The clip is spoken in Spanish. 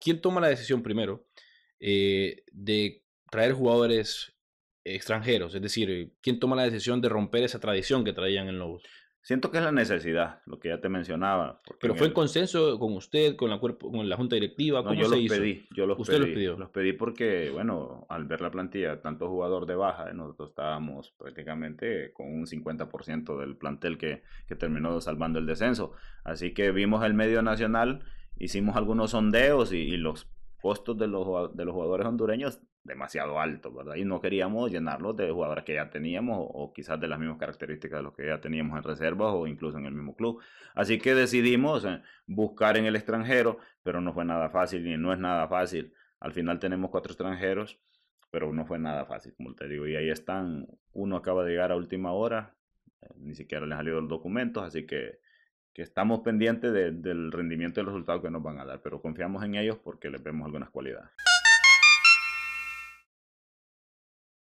¿quién toma la decisión primero eh, de traer jugadores extranjeros? Es decir, ¿quién toma la decisión de romper esa tradición que traían en Lobos? Siento que es la necesidad, lo que ya te mencionaba. Pero fue en consenso con usted, con la cuerpo, con la junta directiva, ¿cómo yo se pedí, yo los ¿Usted los pidió? Los pedí porque, bueno, al ver la plantilla, tanto jugador de baja, eh, nosotros estábamos prácticamente con un 50% del plantel que, que terminó salvando el descenso. Así que vimos el medio nacional hicimos algunos sondeos y, los costos de los, de los jugadores hondureños demasiado altos, ¿verdad? Y no queríamos llenarlos de jugadores que ya teníamos o quizás de las mismas características de los que ya teníamos en reservas o incluso en el mismo club. Así que decidimos eh, buscar en el extranjero, pero no fue nada fácil y no es nada fácil. Al final tenemos cuatro extranjeros, pero no fue nada fácil, como te digo. Y ahí están, uno acaba de llegar a última hora, eh, ni siquiera le han salido los documentos, así que que estamos pendientes del rendimiento de los resultados que nos van a dar, pero confiamos en ellos porque les vemos algunas cualidades.